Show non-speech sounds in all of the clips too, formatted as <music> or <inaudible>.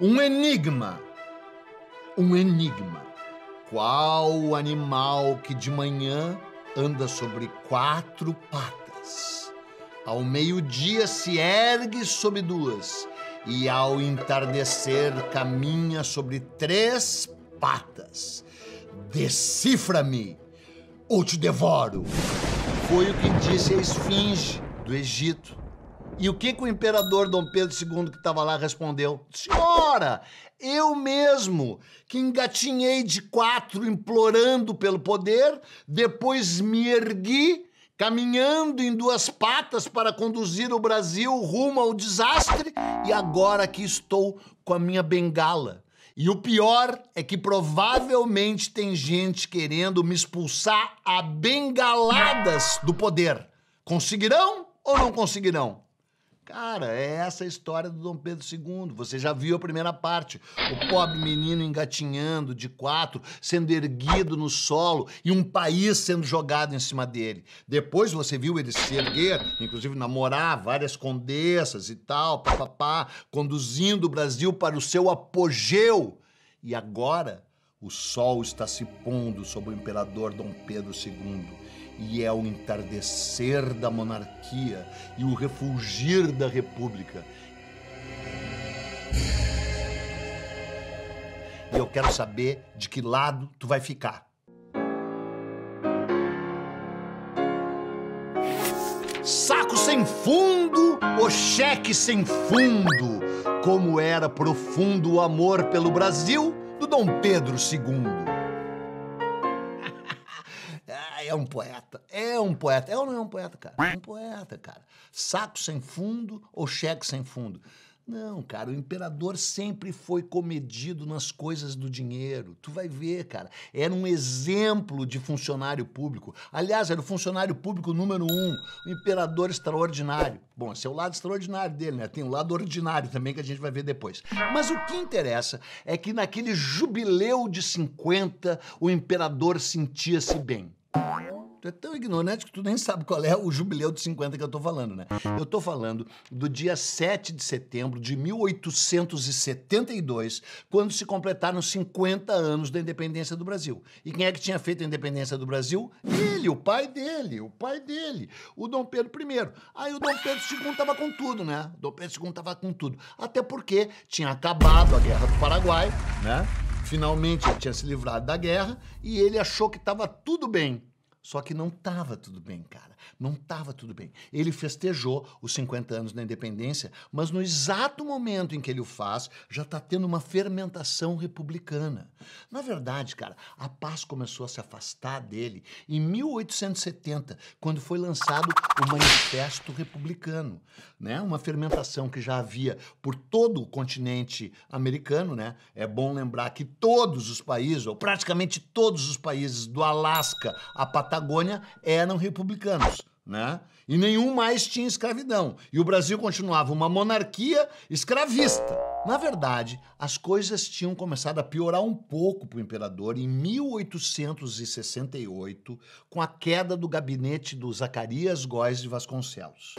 Um enigma. Um enigma. Qual o animal que de manhã anda sobre quatro patas, ao meio-dia se ergue sobre duas e ao entardecer caminha sobre três patas? Decifra-me ou te devoro. Foi o que disse a esfinge do Egito e o que, que o imperador Dom Pedro II, que estava lá, respondeu? Senhora, eu mesmo, que engatinhei de quatro implorando pelo poder, depois me ergui caminhando em duas patas para conduzir o Brasil rumo ao desastre e agora aqui estou com a minha bengala. E o pior é que provavelmente tem gente querendo me expulsar a bengaladas do poder. Conseguirão ou não conseguirão? Cara, é essa a história do Dom Pedro II. Você já viu a primeira parte. O pobre menino engatinhando de quatro, sendo erguido no solo e um país sendo jogado em cima dele. Depois você viu ele se erguer, inclusive namorar várias condessas e tal, papapá, conduzindo o Brasil para o seu apogeu. E agora o sol está se pondo sobre o imperador Dom Pedro II e é o entardecer da monarquia e o refulgir da república. E eu quero saber de que lado tu vai ficar. Saco sem fundo, o cheque sem fundo. Como era profundo o amor pelo Brasil do Dom Pedro II é um poeta, é um poeta. É ou não é um poeta, cara? É um poeta, cara. Saco sem fundo ou cheque sem fundo? Não, cara, o imperador sempre foi comedido nas coisas do dinheiro. Tu vai ver, cara. Era um exemplo de funcionário público. Aliás, era o funcionário público número um, o imperador extraordinário. Bom, esse é o lado extraordinário dele, né? Tem o lado ordinário também que a gente vai ver depois. Mas o que interessa é que naquele jubileu de 50, o imperador sentia-se bem. Tu é tão ignorante que tu nem sabe qual é o jubileu de 50 que eu tô falando, né? Eu tô falando do dia 7 de setembro de 1872, quando se completaram 50 anos da independência do Brasil. E quem é que tinha feito a independência do Brasil? Ele, o pai dele, o pai dele, o Dom Pedro I. Aí o Dom Pedro II tava com tudo, né? O Dom Pedro II tava com tudo. Até porque tinha acabado a Guerra do Paraguai, né? Finalmente ele tinha se livrado da guerra e ele achou que estava tudo bem. Só que não estava tudo bem, cara. Não estava tudo bem. Ele festejou os 50 anos da independência, mas no exato momento em que ele o faz, já está tendo uma fermentação republicana. Na verdade, cara, a paz começou a se afastar dele em 1870, quando foi lançado o Manifesto Republicano, né? Uma fermentação que já havia por todo o continente americano, né? É bom lembrar que todos os países, ou praticamente todos os países do Alasca a Patagônia eram republicanos. Né? E nenhum mais tinha escravidão. E o Brasil continuava uma monarquia escravista. Na verdade, as coisas tinham começado a piorar um pouco para o imperador em 1868, com a queda do gabinete do Zacarias Góes de Vasconcelos.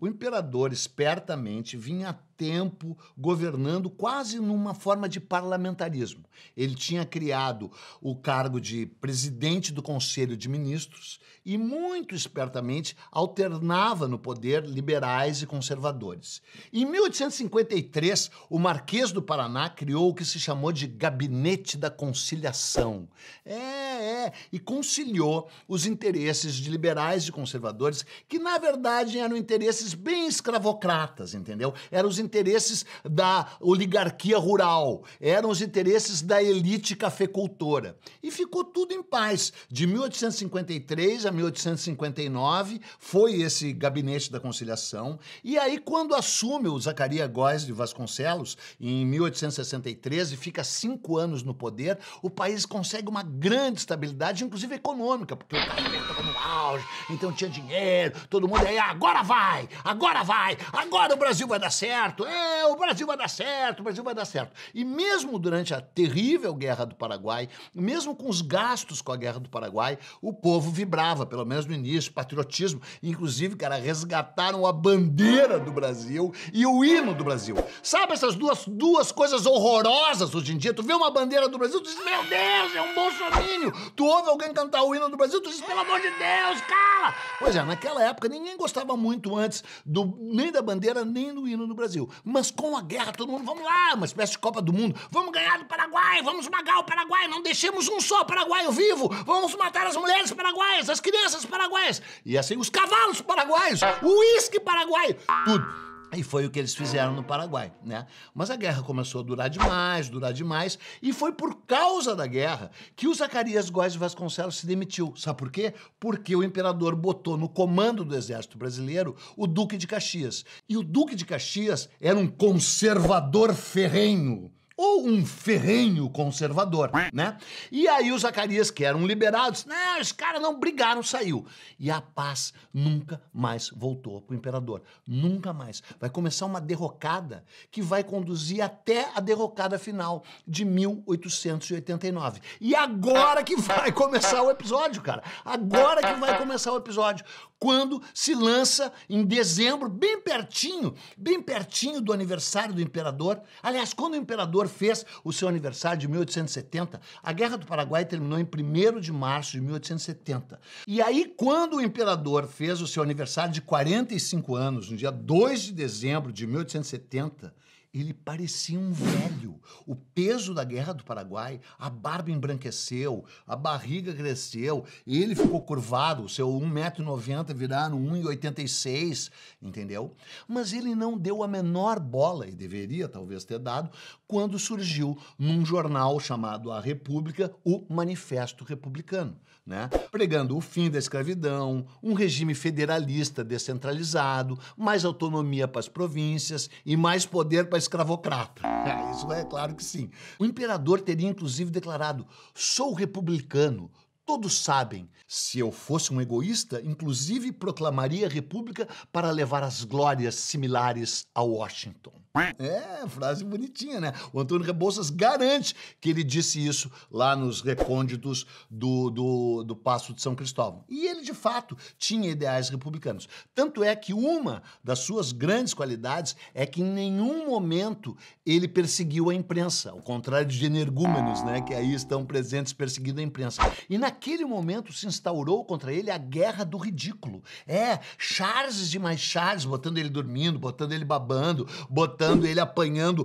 O imperador espertamente vinha tempo governando quase numa forma de parlamentarismo. Ele tinha criado o cargo de presidente do Conselho de Ministros e, muito espertamente, alternava no poder liberais e conservadores. Em 1853, o Marquês do Paraná criou o que se chamou de Gabinete da Conciliação. É, é, e conciliou os interesses de liberais e conservadores, que na verdade eram interesses bem escravocratas, entendeu? Eram os interesses da oligarquia rural, eram os interesses da elite cafeicultora. E ficou tudo em paz. De 1853 a 1859 foi esse gabinete da conciliação. E aí, quando assume o Zacaria Góes de Vasconcelos, em 1863, e fica cinco anos no poder, o país consegue uma grande estabilidade, inclusive econômica, porque o café estava no auge, então tinha dinheiro, todo mundo aí, agora vai, agora vai, agora o Brasil vai dar certo certo, é, o Brasil vai dar certo, o Brasil vai dar certo. E mesmo durante a terrível Guerra do Paraguai, mesmo com os gastos com a Guerra do Paraguai, o povo vibrava, pelo menos no início, patriotismo. Inclusive, cara, resgataram a bandeira do Brasil e o hino do Brasil. Sabe essas duas, duas coisas horrorosas hoje em dia? Tu vê uma bandeira do Brasil, tu diz, meu Deus, é um bolsomínio. Tu ouve alguém cantar o hino do Brasil, tu diz, pelo amor de Deus, cala. Pois é, naquela época ninguém gostava muito antes do, nem da bandeira, nem do hino do Brasil. Brasil, mas com a guerra todo mundo, vamos lá, uma espécie de Copa do Mundo, vamos ganhar do Paraguai, vamos magar o Paraguai, não deixemos um só paraguaio vivo, vamos matar as mulheres paraguaias, as crianças paraguaias, e assim os cavalos paraguaios, o uísque paraguaio, tudo. E foi o que eles fizeram no Paraguai, né? Mas a guerra começou a durar demais, durar demais, e foi por causa da guerra que o Zacarias Góes de Vasconcelos se demitiu. Sabe por quê? Porque o imperador botou no comando do exército brasileiro o Duque de Caxias. E o Duque de Caxias era um conservador ferrenho ou um ferrenho conservador, né? E aí os Zacarias, que eram liberados, né, os caras não brigaram, saiu. E a paz nunca mais voltou pro imperador. Nunca mais. Vai começar uma derrocada que vai conduzir até a derrocada final de 1889. E agora que vai começar o episódio, cara. Agora que vai começar o episódio. Quando se lança em dezembro, bem pertinho, bem pertinho do aniversário do imperador. Aliás, quando o imperador fez o seu aniversário de 1870. A Guerra do Paraguai terminou em 1 de março de 1870. E aí, quando o imperador fez o seu aniversário de 45 anos, no dia 2 de dezembro de 1870, ele parecia um velho. O peso da guerra do Paraguai, a barba embranqueceu, a barriga cresceu, ele ficou curvado, seu 1,90m viraram 1,86m, entendeu? Mas ele não deu a menor bola, e deveria talvez ter dado, quando surgiu num jornal chamado A República o Manifesto Republicano né? pregando o fim da escravidão, um regime federalista descentralizado, mais autonomia para as províncias e mais poder para escravocrata. <laughs> É, isso é claro que sim. O imperador teria inclusive declarado: sou republicano, Todos sabem. Se eu fosse um egoísta, inclusive proclamaria a República para levar as glórias similares a Washington. É, frase bonitinha, né? O Antônio Rebouças garante que ele disse isso lá nos recônditos do, do, do Passo de São Cristóvão. E ele, de fato, tinha ideais republicanos. Tanto é que uma das suas grandes qualidades é que em nenhum momento ele perseguiu a imprensa, ao contrário de energúmenos, né, que aí estão presentes perseguindo a imprensa. E na naquele momento se instaurou contra ele a guerra do ridículo. É, Charles de mais Charles, botando ele dormindo, botando ele babando, botando ele apanhando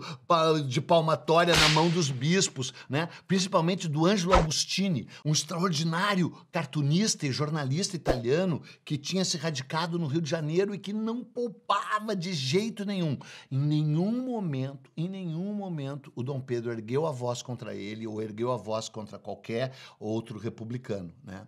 de palmatória na mão dos bispos, né? Principalmente do Ângelo Agostini, um extraordinário cartunista e jornalista italiano que tinha se radicado no Rio de Janeiro e que não poupava de jeito nenhum. Em nenhum momento, em nenhum momento o Dom Pedro ergueu a voz contra ele ou ergueu a voz contra qualquer outro republicano republicano. Né?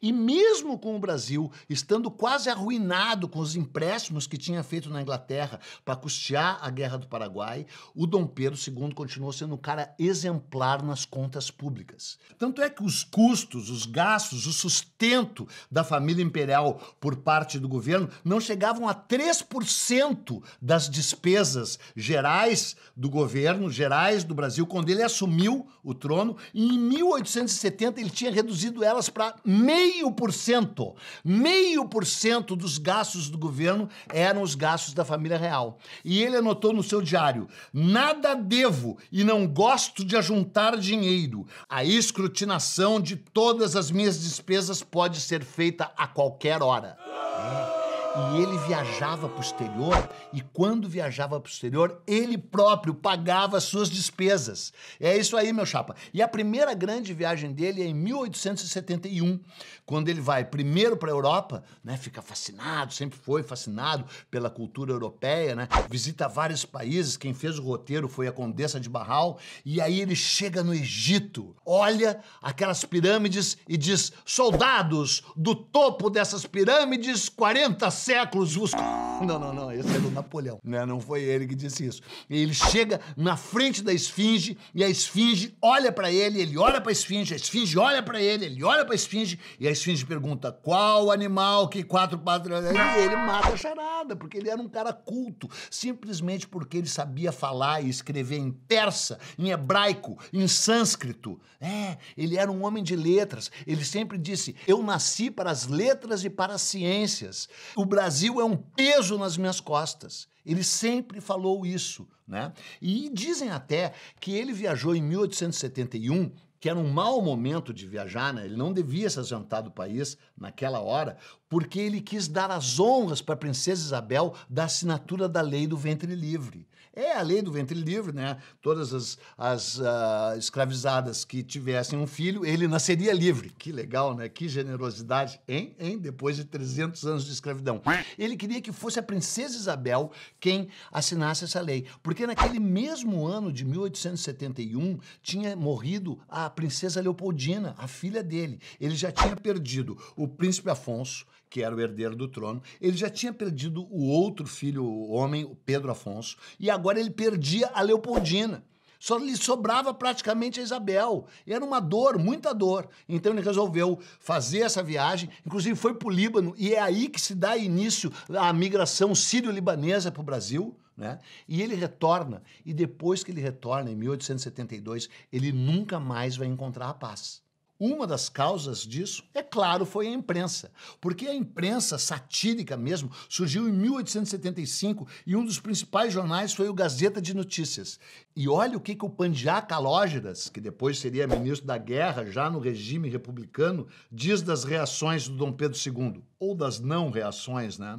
E mesmo com o Brasil estando quase arruinado com os empréstimos que tinha feito na Inglaterra para custear a Guerra do Paraguai, o Dom Pedro II continuou sendo um cara exemplar nas contas públicas. Tanto é que os custos, os gastos, o sustento da família imperial por parte do governo não chegavam a 3% das despesas gerais do governo, gerais do Brasil, quando ele assumiu o trono. E em 1870 ele tinha reduzido reduzido elas para meio por cento. Meio por cento dos gastos do governo eram os gastos da família real. E ele anotou no seu diário: nada devo e não gosto de ajuntar dinheiro. A escrutinação de todas as minhas despesas pode ser feita a qualquer hora. E ele viajava para o exterior, e quando viajava para o exterior, ele próprio pagava suas despesas. É isso aí, meu chapa. E a primeira grande viagem dele é em 1871, quando ele vai primeiro para a Europa, né? Fica fascinado, sempre foi fascinado pela cultura europeia, né? Visita vários países. Quem fez o roteiro foi a Condessa de Barral. E aí ele chega no Egito, olha aquelas pirâmides e diz: soldados, do topo dessas pirâmides, 40 séculos os... <laughs> Não, não, não, esse é do Napoleão, né? Não foi ele que disse isso. Ele chega na frente da esfinge e a esfinge olha para ele, ele olha para a esfinge, a esfinge olha para ele, ele olha para a esfinge e a esfinge pergunta qual animal que quatro patas... E ele mata a charada, porque ele era um cara culto, simplesmente porque ele sabia falar e escrever em persa, em hebraico, em sânscrito. É, ele era um homem de letras, ele sempre disse, eu nasci para as letras e para as ciências. O Brasil é um peso nas minhas costas. Ele sempre falou isso, né? E dizem até que ele viajou em 1871 que era um mau momento de viajar, né? ele não devia se ausentar do país naquela hora, porque ele quis dar as honras para a princesa Isabel da assinatura da lei do ventre livre. É a lei do ventre livre, né? Todas as, as uh, escravizadas que tivessem um filho, ele nasceria livre. Que legal, né? Que generosidade, hein? hein? Depois de 300 anos de escravidão. Ele queria que fosse a princesa Isabel quem assinasse essa lei, porque naquele mesmo ano de 1871 tinha morrido a princesa Leopoldina, a filha dele. Ele já tinha perdido o príncipe Afonso, que era o herdeiro do trono, ele já tinha perdido o outro filho, o homem, o Pedro Afonso, e agora ele perdia a Leopoldina. Só lhe sobrava praticamente a Isabel. E era uma dor, muita dor. Então ele resolveu fazer essa viagem, inclusive foi para o Líbano, e é aí que se dá início à migração sírio-libanesa para o Brasil. Né? E ele retorna, e depois que ele retorna, em 1872, ele nunca mais vai encontrar a paz. Uma das causas disso, é claro, foi a imprensa, porque a imprensa satírica mesmo surgiu em 1875 e um dos principais jornais foi o Gazeta de Notícias. E olha o que, que o Pandiá Calógeras, que depois seria ministro da Guerra já no regime republicano, diz das reações do Dom Pedro II, ou das não reações, né?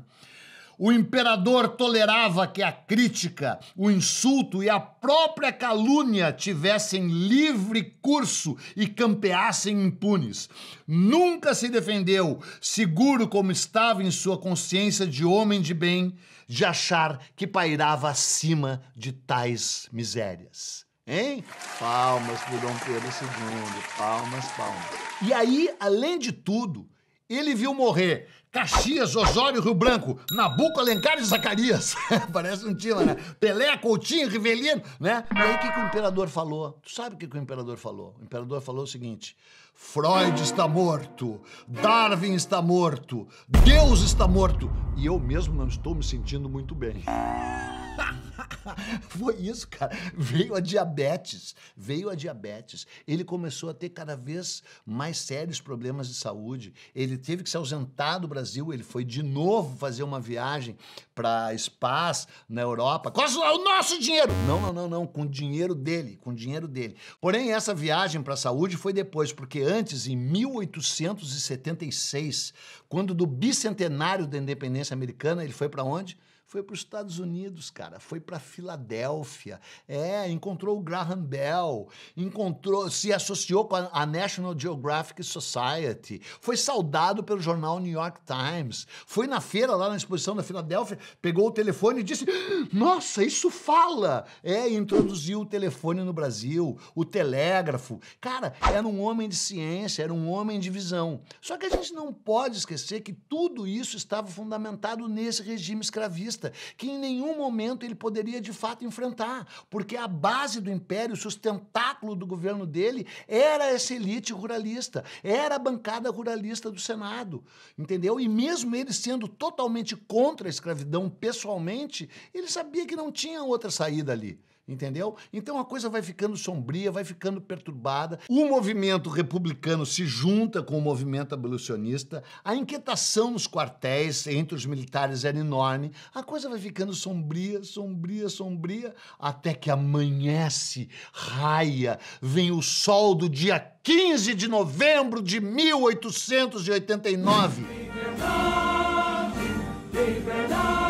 O imperador tolerava que a crítica, o insulto e a própria calúnia tivessem livre curso e campeassem impunes. Nunca se defendeu, seguro como estava em sua consciência de homem de bem, de achar que pairava acima de tais misérias. Hein? Palmas para Dom Pedro II, palmas, palmas. E aí, além de tudo, ele viu morrer Caxias, Osório, Rio Branco, Nabuco, Alencar e Zacarias. <laughs> Parece um time, né? Pelé, Coutinho, Rivelino, né? E aí o que, que o imperador falou? Tu sabe o que, que o imperador falou? O imperador falou o seguinte: Freud está morto, Darwin está morto, Deus está morto e eu mesmo não estou me sentindo muito bem. <laughs> <laughs> Foi isso, cara. Veio a diabetes. Veio a diabetes. Ele começou a ter cada vez mais sérios problemas de saúde. Ele teve que se ausentar do Brasil. Ele foi de novo fazer uma viagem para espaço na Europa. Com o nosso dinheiro! Não, não, não, não. Com o dinheiro dele. Com o dinheiro dele. Porém, essa viagem para a saúde foi depois, porque antes, em 1876, quando do bicentenário da independência americana, ele foi para onde? Foi para os Estados Unidos, cara. Foi para para Filadélfia. É, encontrou o Graham Bell, encontrou, se associou com a National Geographic Society, foi saudado pelo jornal New York Times, foi na feira lá na exposição da Filadélfia, pegou o telefone e disse: "Nossa, isso fala". É, introduziu o telefone no Brasil, o telégrafo. Cara, era um homem de ciência, era um homem de visão. Só que a gente não pode esquecer que tudo isso estava fundamentado nesse regime escravista, que em nenhum momento ele poderia poderia de fato enfrentar, porque a base do império, o sustentáculo do governo dele, era essa elite ruralista, era a bancada ruralista do Senado, entendeu? E mesmo ele sendo totalmente contra a escravidão pessoalmente, ele sabia que não tinha outra saída ali entendeu? Então a coisa vai ficando sombria, vai ficando perturbada. O movimento republicano se junta com o movimento abolicionista, a inquietação nos quartéis entre os militares era enorme, a coisa vai ficando sombria, sombria, sombria, até que amanhece, raia, vem o sol do dia 15 de novembro de 1889. Liberdade, liberdade.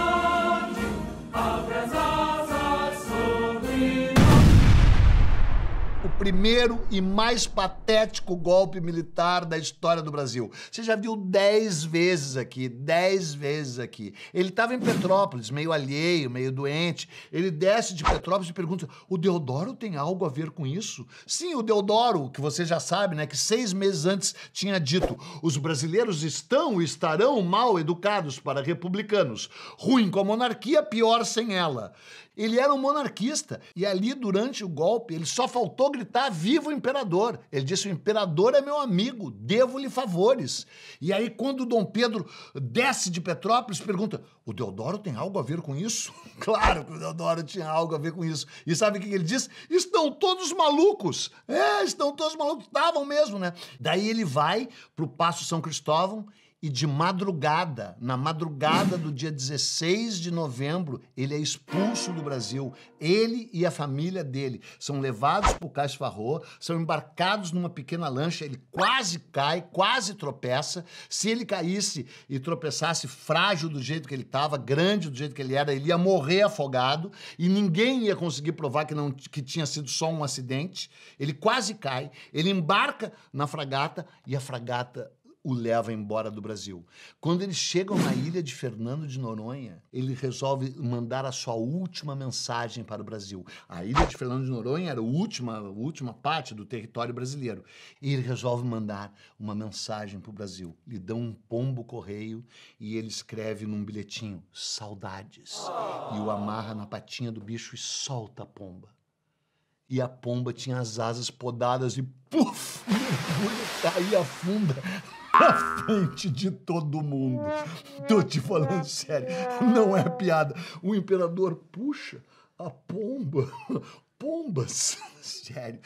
primeiro e mais patético golpe militar da história do Brasil. Você já viu dez vezes aqui, dez vezes aqui. Ele estava em Petrópolis, meio alheio, meio doente. Ele desce de Petrópolis e pergunta: o Deodoro tem algo a ver com isso? Sim, o Deodoro, que você já sabe, né, que seis meses antes tinha dito: os brasileiros estão e estarão mal educados para republicanos. Ruim com a monarquia, pior sem ela. Ele era um monarquista e ali, durante o golpe, ele só faltou gritar: Viva o imperador! Ele disse: O imperador é meu amigo, devo-lhe favores. E aí, quando Dom Pedro desce de Petrópolis, pergunta: O Deodoro tem algo a ver com isso? <laughs> claro que o Deodoro tinha algo a ver com isso. E sabe o que ele diz? Estão todos malucos! É, estão todos malucos, estavam mesmo, né? Daí ele vai para o Passo São Cristóvão e de madrugada, na madrugada do dia 16 de novembro, ele é expulso do Brasil. Ele e a família dele são levados para o Cais Farro, são embarcados numa pequena lancha. Ele quase cai, quase tropeça. Se ele caísse e tropeçasse frágil do jeito que ele estava, grande do jeito que ele era, ele ia morrer afogado e ninguém ia conseguir provar que, não, que tinha sido só um acidente. Ele quase cai, ele embarca na fragata e a fragata o leva embora do Brasil. Quando eles chegam na ilha de Fernando de Noronha, ele resolve mandar a sua última mensagem para o Brasil. A ilha de Fernando de Noronha era a última, a última parte do território brasileiro. E ele resolve mandar uma mensagem para o Brasil. Lhe dão um pombo correio e ele escreve num bilhetinho: saudades. E o amarra na patinha do bicho e solta a pomba e a pomba tinha as asas podadas e puf, mergulha, cai e afunda na <laughs> frente de todo mundo. Tô te falando sério, não é piada. O imperador puxa a pomba, <laughs> pombas, <laughs> sério.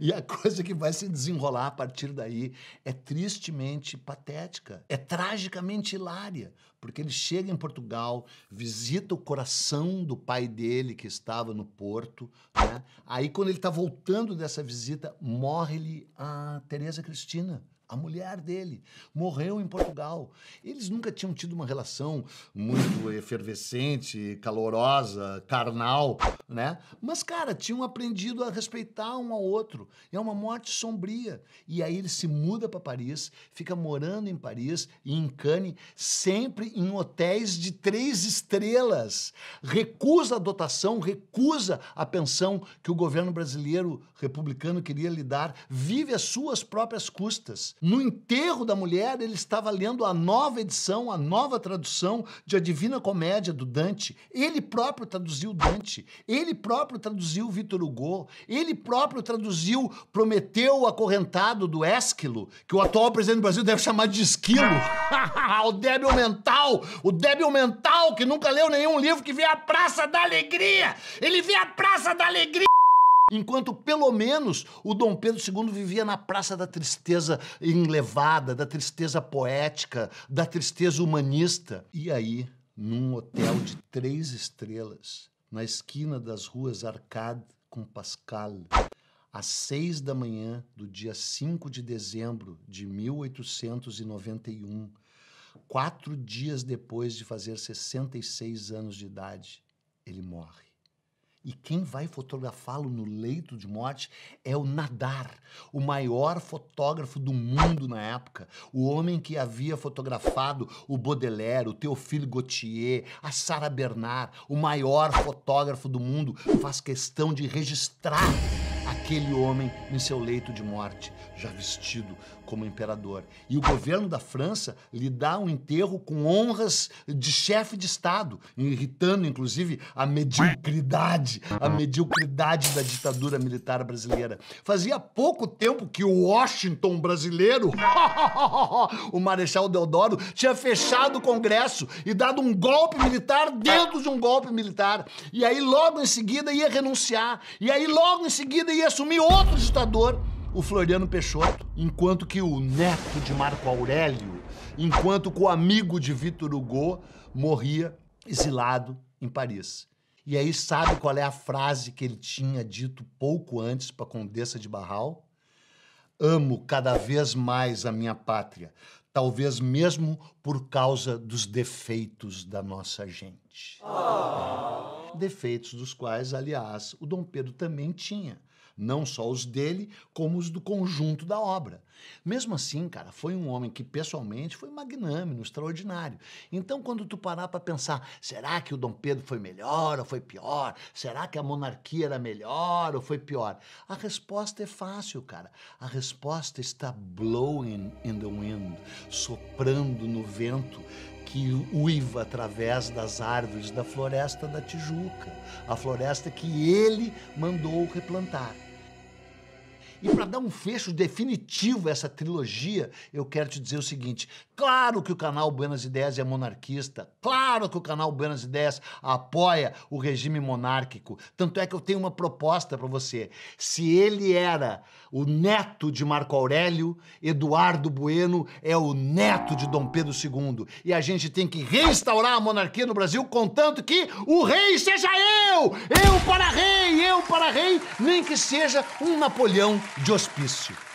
E a coisa que vai se desenrolar a partir daí é tristemente patética, é tragicamente hilária, porque ele chega em Portugal, visita o coração do pai dele que estava no Porto, né? Aí quando ele está voltando dessa visita, morre-lhe a Teresa Cristina a mulher dele, morreu em Portugal. Eles nunca tinham tido uma relação muito efervescente, calorosa, carnal, né? Mas, cara, tinham aprendido a respeitar um ao outro. É uma morte sombria. E aí ele se muda para Paris, fica morando em Paris e em Cannes, sempre em hotéis de três estrelas. Recusa a dotação, recusa a pensão que o governo brasileiro republicano queria lhe dar, vive às suas próprias custas. No enterro da mulher, ele estava lendo a nova edição, a nova tradução de A Divina Comédia do Dante. Ele próprio traduziu Dante, ele próprio traduziu Vitor Hugo, ele próprio traduziu Prometeu Acorrentado do Esquilo, que o atual presidente do Brasil deve chamar de esquilo. <laughs> o débil mental, o débil mental que nunca leu nenhum livro que vê a Praça da Alegria. Ele vê a Praça da Alegria Enquanto, pelo menos, o Dom Pedro II vivia na Praça da Tristeza enlevada, da tristeza poética, da tristeza humanista. E aí, num hotel de três estrelas, na esquina das ruas Arcade com Pascal, às seis da manhã do dia 5 de dezembro de 1891, quatro dias depois de fazer 66 anos de idade, ele morre. E quem vai fotografá-lo no leito de morte é o Nadar, o maior fotógrafo do mundo na época, o homem que havia fotografado o Baudelaire, o Théophile Gautier, a Sarah Bernard, o maior fotógrafo do mundo, faz questão de registrar aquele homem em seu leito de morte, já vestido como imperador. E o governo da França lhe dá um enterro com honras de chefe de Estado, irritando inclusive a mediocridade, a mediocridade da ditadura militar brasileira. Fazia pouco tempo que o Washington brasileiro, <laughs> o Marechal Deodoro, tinha fechado o Congresso e dado um golpe militar dentro de um golpe militar. E aí logo em seguida ia renunciar. E aí logo em seguida ia assumir outro ditador o Floriano Peixoto, enquanto que o neto de Marco Aurélio, enquanto que o amigo de Vitor Hugo morria exilado em Paris. E aí sabe qual é a frase que ele tinha dito pouco antes para a Condessa de Barral? Amo cada vez mais a minha pátria, talvez mesmo por causa dos defeitos da nossa gente. Oh defeitos dos quais, aliás, o Dom Pedro também tinha. Não só os dele, como os do conjunto da obra. Mesmo assim, cara, foi um homem que pessoalmente foi magnânimo, extraordinário. Então, quando tu parar para pensar, será que o Dom Pedro foi melhor ou foi pior? Será que a monarquia era melhor ou foi pior? A resposta é fácil, cara. A resposta está blowing in the wind, soprando no vento, que uiva através das árvores da floresta da Tijuca, a floresta que ele mandou replantar. E para dar um fecho definitivo a essa trilogia, eu quero te dizer o seguinte: Claro que o canal Buenas Ideias é monarquista. Claro que o canal Buenas Ideias apoia o regime monárquico. Tanto é que eu tenho uma proposta para você. Se ele era o neto de Marco Aurélio, Eduardo Bueno é o neto de Dom Pedro II. E a gente tem que restaurar a monarquia no Brasil, contanto que o rei seja eu! Eu para rei, eu para rei, nem que seja um Napoleão de hospício.